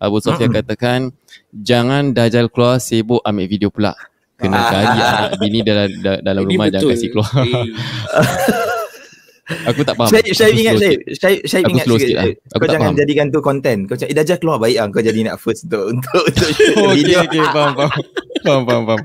Abu Sofia mm-hmm. katakan jangan dajal keluar sibuk ambil video pula. Kena ah. cari anak bini dalam dalam rumah jangan kasi keluar. Aku tak faham. Saya saya ingat saya saya ingat sikit. Lah. Eh, kau jangan faham. jadikan tu konten. Kau cakap eh, dah keluar baik ah kau jadi nak first untuk untuk oh, untuk Okey okey faham faham. faham faham faham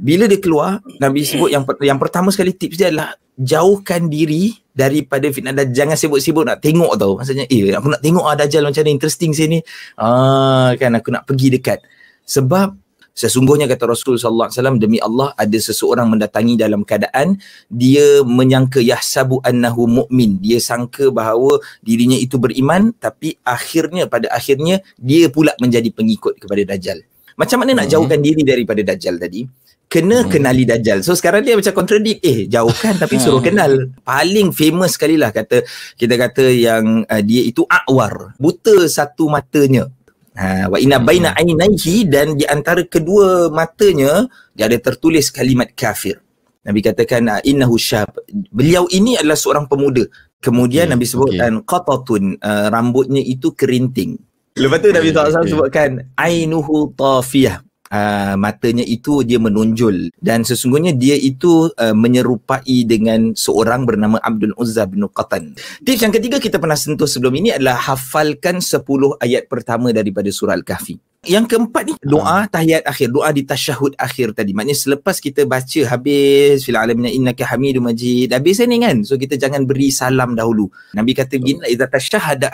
bila dia keluar Nabi sebut yang yang pertama sekali tips dia adalah jauhkan diri daripada fitnah dan jangan sibuk-sibuk nak tengok tau maksudnya eh aku nak tengok ah dajal macam ni interesting sini ah kan aku nak pergi dekat sebab sesungguhnya kata Rasulullah sallallahu alaihi wasallam demi Allah ada seseorang mendatangi dalam keadaan dia menyangka yahsabu annahu mukmin dia sangka bahawa dirinya itu beriman tapi akhirnya pada akhirnya dia pula menjadi pengikut kepada dajjal. macam mana nak hmm. jauhkan diri daripada dajjal tadi? kena hmm. kenali dajjal. So sekarang dia macam contradict eh jauhkan tapi hmm. suruh kenal. Paling famous sekali lah kata kita kata yang uh, dia itu akwar, buta satu matanya. Ha wa inna hmm. baina ainihi dan di antara kedua matanya dia ada tertulis kalimat kafir. Nabi katakan ah, innahu syab. Beliau ini adalah seorang pemuda. Kemudian hmm. Nabi sebutkan okay. qatatun uh, rambutnya itu kerinting. Lepas tu Nabi hmm, SAW sebutkan Ainuhu tafiyah uh, matanya itu dia menonjol dan sesungguhnya dia itu uh, menyerupai dengan seorang bernama Abdul Uzza bin Qatan. Tips yang ketiga kita pernah sentuh sebelum ini adalah hafalkan 10 ayat pertama daripada surah Al-Kahfi. Yang keempat ni hmm. doa tahiyat akhir, doa di tasyahud akhir tadi. Maknanya selepas kita baca habis fil alamin innaka hamidum majid. Habis ni kan. So kita jangan beri salam dahulu. Nabi kata begini, "Idza tasyahada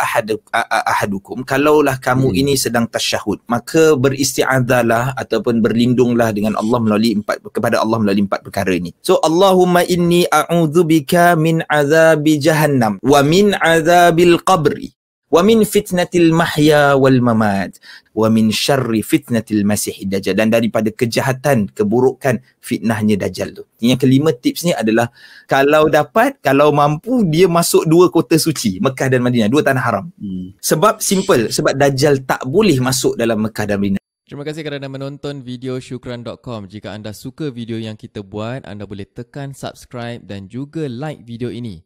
ahadukum, kalaulah kamu hmm. ini sedang tasyahud, maka beristi'adzalah ataupun berlindunglah dengan Allah melalui empat kepada Allah melalui empat perkara ini. So Allahumma inni a'udzubika min azabi jahannam wa min azabil qabri wa min fitnatil mahya wal mamat wa min syarri fitnatil masih dajjal dan daripada kejahatan keburukan fitnahnya dajjal tu. Yang kelima tips ni adalah kalau dapat kalau mampu dia masuk dua kota suci Mekah dan Madinah, dua tanah haram. Hmm. Sebab simple sebab dajjal tak boleh masuk dalam Mekah dan Madinah. Terima kasih kerana menonton video syukran.com. Jika anda suka video yang kita buat, anda boleh tekan subscribe dan juga like video ini.